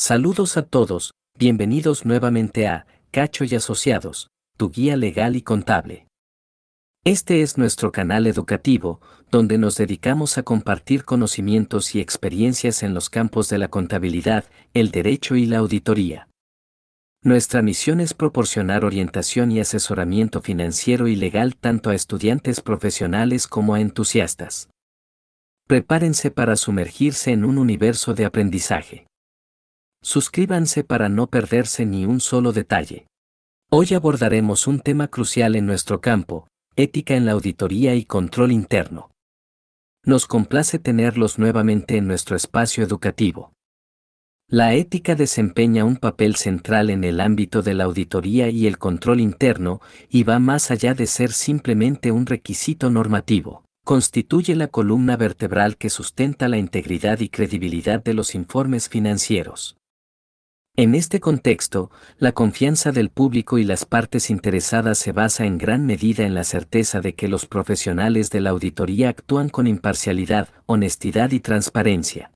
Saludos a todos, bienvenidos nuevamente a Cacho y Asociados, tu guía legal y contable. Este es nuestro canal educativo, donde nos dedicamos a compartir conocimientos y experiencias en los campos de la contabilidad, el derecho y la auditoría. Nuestra misión es proporcionar orientación y asesoramiento financiero y legal tanto a estudiantes profesionales como a entusiastas. Prepárense para sumergirse en un universo de aprendizaje. Suscríbanse para no perderse ni un solo detalle. Hoy abordaremos un tema crucial en nuestro campo, ética en la auditoría y control interno. Nos complace tenerlos nuevamente en nuestro espacio educativo. La ética desempeña un papel central en el ámbito de la auditoría y el control interno y va más allá de ser simplemente un requisito normativo. Constituye la columna vertebral que sustenta la integridad y credibilidad de los informes financieros. En este contexto, la confianza del público y las partes interesadas se basa en gran medida en la certeza de que los profesionales de la auditoría actúan con imparcialidad, honestidad y transparencia.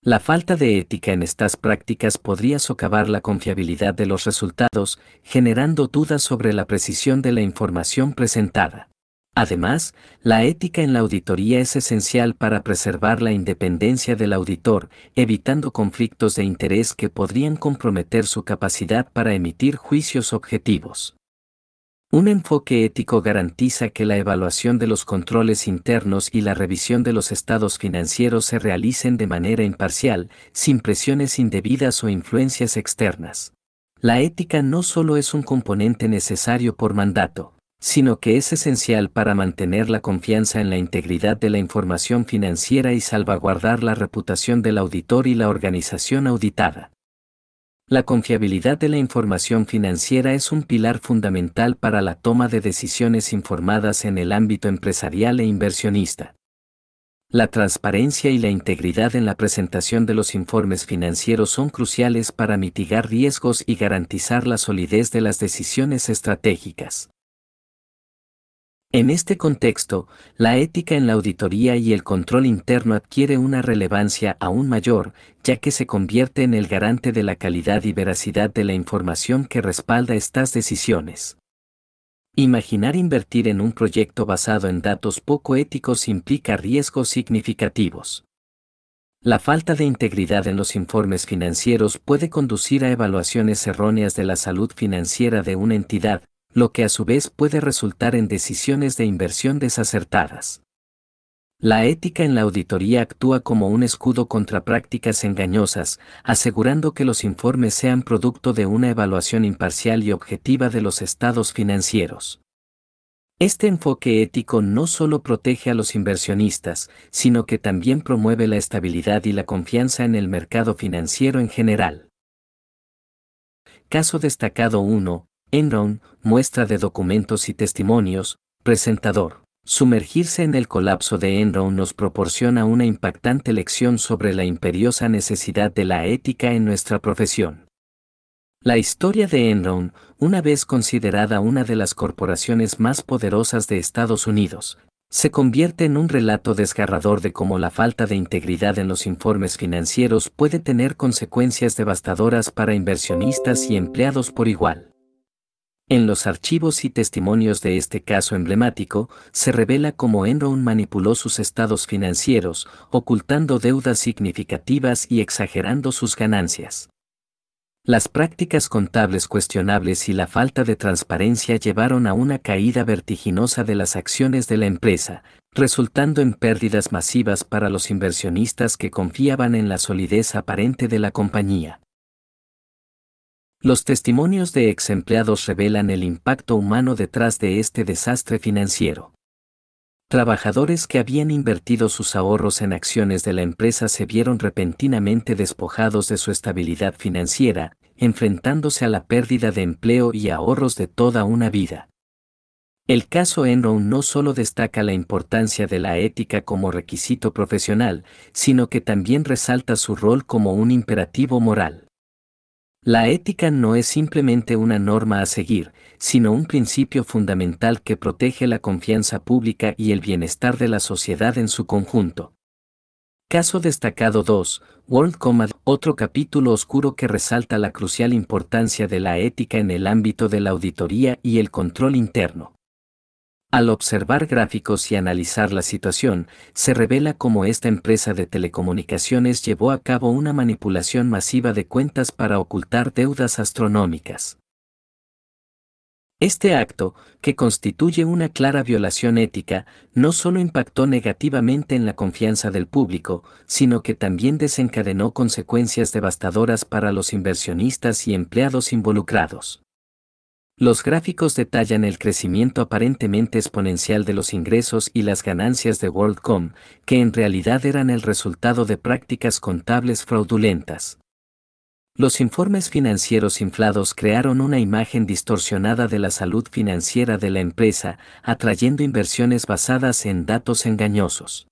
La falta de ética en estas prácticas podría socavar la confiabilidad de los resultados, generando dudas sobre la precisión de la información presentada. Además, la ética en la auditoría es esencial para preservar la independencia del auditor, evitando conflictos de interés que podrían comprometer su capacidad para emitir juicios objetivos. Un enfoque ético garantiza que la evaluación de los controles internos y la revisión de los estados financieros se realicen de manera imparcial, sin presiones indebidas o influencias externas. La ética no solo es un componente necesario por mandato, sino que es esencial para mantener la confianza en la integridad de la información financiera y salvaguardar la reputación del auditor y la organización auditada. La confiabilidad de la información financiera es un pilar fundamental para la toma de decisiones informadas en el ámbito empresarial e inversionista. La transparencia y la integridad en la presentación de los informes financieros son cruciales para mitigar riesgos y garantizar la solidez de las decisiones estratégicas. En este contexto, la ética en la auditoría y el control interno adquiere una relevancia aún mayor, ya que se convierte en el garante de la calidad y veracidad de la información que respalda estas decisiones. Imaginar invertir en un proyecto basado en datos poco éticos implica riesgos significativos. La falta de integridad en los informes financieros puede conducir a evaluaciones erróneas de la salud financiera de una entidad, lo que a su vez puede resultar en decisiones de inversión desacertadas. La ética en la auditoría actúa como un escudo contra prácticas engañosas, asegurando que los informes sean producto de una evaluación imparcial y objetiva de los estados financieros. Este enfoque ético no solo protege a los inversionistas, sino que también promueve la estabilidad y la confianza en el mercado financiero en general. Caso destacado 1. Enron, muestra de documentos y testimonios, presentador. Sumergirse en el colapso de Enron nos proporciona una impactante lección sobre la imperiosa necesidad de la ética en nuestra profesión. La historia de Enron, una vez considerada una de las corporaciones más poderosas de Estados Unidos, se convierte en un relato desgarrador de cómo la falta de integridad en los informes financieros puede tener consecuencias devastadoras para inversionistas y empleados por igual. En los archivos y testimonios de este caso emblemático, se revela cómo Enron manipuló sus estados financieros, ocultando deudas significativas y exagerando sus ganancias. Las prácticas contables cuestionables y la falta de transparencia llevaron a una caída vertiginosa de las acciones de la empresa, resultando en pérdidas masivas para los inversionistas que confiaban en la solidez aparente de la compañía. Los testimonios de ex empleados revelan el impacto humano detrás de este desastre financiero. Trabajadores que habían invertido sus ahorros en acciones de la empresa se vieron repentinamente despojados de su estabilidad financiera, enfrentándose a la pérdida de empleo y ahorros de toda una vida. El caso Enron no solo destaca la importancia de la ética como requisito profesional, sino que también resalta su rol como un imperativo moral. La ética no es simplemente una norma a seguir, sino un principio fundamental que protege la confianza pública y el bienestar de la sociedad en su conjunto. Caso destacado 2, World otro capítulo oscuro que resalta la crucial importancia de la ética en el ámbito de la auditoría y el control interno. Al observar gráficos y analizar la situación, se revela cómo esta empresa de telecomunicaciones llevó a cabo una manipulación masiva de cuentas para ocultar deudas astronómicas. Este acto, que constituye una clara violación ética, no solo impactó negativamente en la confianza del público, sino que también desencadenó consecuencias devastadoras para los inversionistas y empleados involucrados. Los gráficos detallan el crecimiento aparentemente exponencial de los ingresos y las ganancias de WorldCom, que en realidad eran el resultado de prácticas contables fraudulentas. Los informes financieros inflados crearon una imagen distorsionada de la salud financiera de la empresa, atrayendo inversiones basadas en datos engañosos.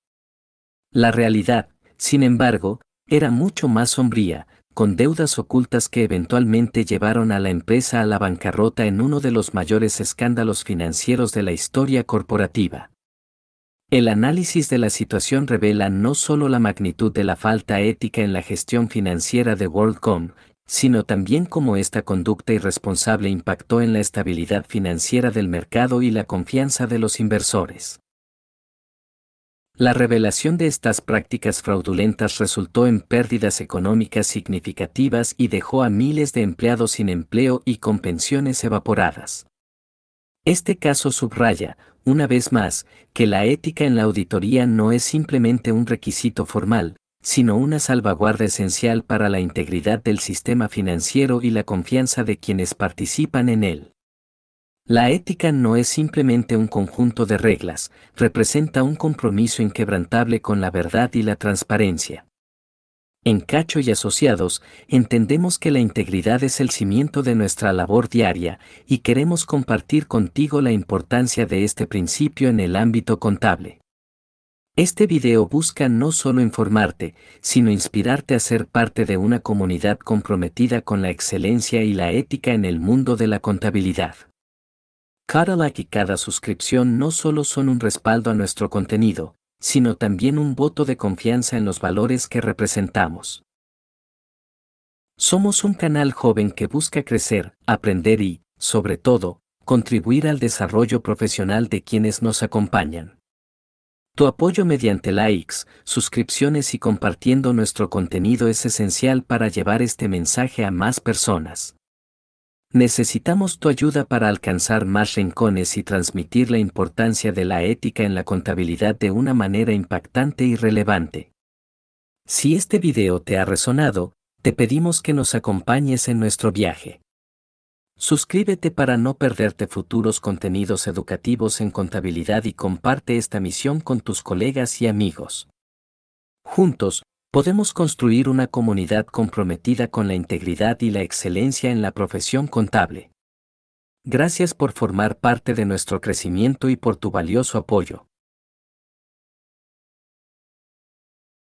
La realidad, sin embargo, era mucho más sombría, con deudas ocultas que eventualmente llevaron a la empresa a la bancarrota en uno de los mayores escándalos financieros de la historia corporativa. El análisis de la situación revela no solo la magnitud de la falta ética en la gestión financiera de WorldCom, sino también cómo esta conducta irresponsable impactó en la estabilidad financiera del mercado y la confianza de los inversores. La revelación de estas prácticas fraudulentas resultó en pérdidas económicas significativas y dejó a miles de empleados sin empleo y con pensiones evaporadas. Este caso subraya, una vez más, que la ética en la auditoría no es simplemente un requisito formal, sino una salvaguarda esencial para la integridad del sistema financiero y la confianza de quienes participan en él. La ética no es simplemente un conjunto de reglas, representa un compromiso inquebrantable con la verdad y la transparencia. En Cacho y Asociados, entendemos que la integridad es el cimiento de nuestra labor diaria y queremos compartir contigo la importancia de este principio en el ámbito contable. Este video busca no solo informarte, sino inspirarte a ser parte de una comunidad comprometida con la excelencia y la ética en el mundo de la contabilidad. Cada y cada suscripción no solo son un respaldo a nuestro contenido, sino también un voto de confianza en los valores que representamos. Somos un canal joven que busca crecer, aprender y, sobre todo, contribuir al desarrollo profesional de quienes nos acompañan. Tu apoyo mediante likes, suscripciones y compartiendo nuestro contenido es esencial para llevar este mensaje a más personas. Necesitamos tu ayuda para alcanzar más rincones y transmitir la importancia de la ética en la contabilidad de una manera impactante y relevante. Si este video te ha resonado, te pedimos que nos acompañes en nuestro viaje. Suscríbete para no perderte futuros contenidos educativos en contabilidad y comparte esta misión con tus colegas y amigos. Juntos, podemos construir una comunidad comprometida con la integridad y la excelencia en la profesión contable. Gracias por formar parte de nuestro crecimiento y por tu valioso apoyo.